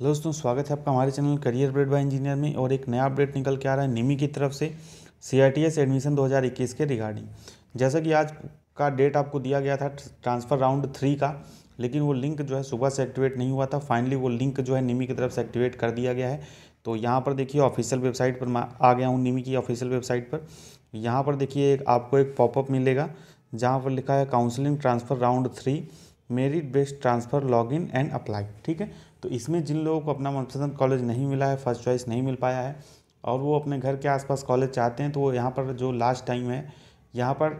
hello दोस्तों स्वागत है आपका हमारे channel career update by engineer में और एक नया अपडेट निकल के आ रहा है निमी की तरफ से सी एडमिशन 2021 के रिगार्डिंग जैसा कि आज का डेट आपको दिया गया था ट्रांसफ़र राउंड थ्री का लेकिन वो लिंक जो है सुबह से एक्टिवेट नहीं हुआ था फाइनली वो लिंक जो है निमी की तरफ से एक्टिवेट कर दिया गया है तो यहाँ पर देखिए ऑफिशियल वेबसाइट पर मैं आ गया हूँ निमी की ऑफिशियल वेबसाइट पर यहाँ पर देखिए आपको एक पॉपअप मिलेगा जहाँ पर लिखा है counselling transfer round three merit based transfer log in and apply ठीक है तो इसमें जिन लोगों को अपना मनपसंद कॉलेज नहीं मिला है फर्स्ट चॉइस नहीं मिल पाया है और वो अपने घर के आसपास कॉलेज चाहते हैं तो वो यहाँ पर जो लास्ट टाइम है यहाँ पर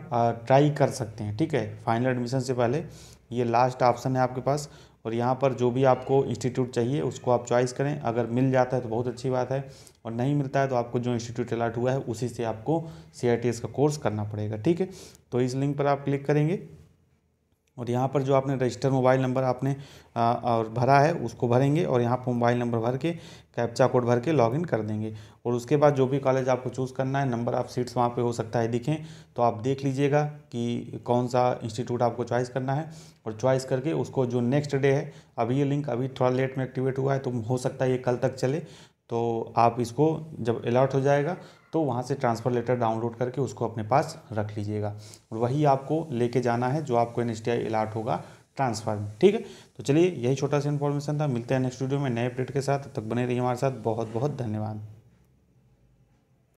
ट्राई कर सकते हैं ठीक है फाइनल एडमिशन से पहले ये लास्ट ऑप्शन है आपके पास और यहाँ पर जो भी आपको इंस्टीट्यूट चाहिए उसको आप चॉइस करें अगर मिल जाता है तो बहुत अच्छी बात है और नहीं मिलता है तो आपको जो इंस्टीट्यूट अलाट हुआ है उसी से आपको सी का कोर्स करना पड़ेगा ठीक है तो इस लिंक पर आप क्लिक करेंगे और यहाँ पर जो आपने रजिस्टर मोबाइल नंबर आपने आ, और भरा है उसको भरेंगे और यहाँ पर मोबाइल नंबर भर के कैप्चा कोड भर के लॉगिन कर देंगे और उसके बाद जो भी कॉलेज आपको चूज़ करना है नंबर आप सीट्स वहाँ पे हो सकता है दिखें तो आप देख लीजिएगा कि कौन सा इंस्टीट्यूट आपको चॉइस करना है और चॉइस करके उसको जो नेक्स्ट डे है अभी ये लिंक अभी थोड़ा लेट में एक्टिवेट हुआ है तो हो सकता है ये कल तक चले तो आप इसको जब अलर्ट हो जाएगा तो वहाँ से ट्रांसफ़र लेटर डाउनलोड करके उसको अपने पास रख लीजिएगा और वही आपको लेके जाना है जो आपको एन अलर्ट होगा ट्रांसफ़र में ठीक है तो चलिए यही छोटा सा इन्फॉर्मेशन था मिलते हैं नेक्स्ट वीडियो में नए अपडेट के साथ तब तक बने रहिए हमारे साथ बहुत बहुत धन्यवाद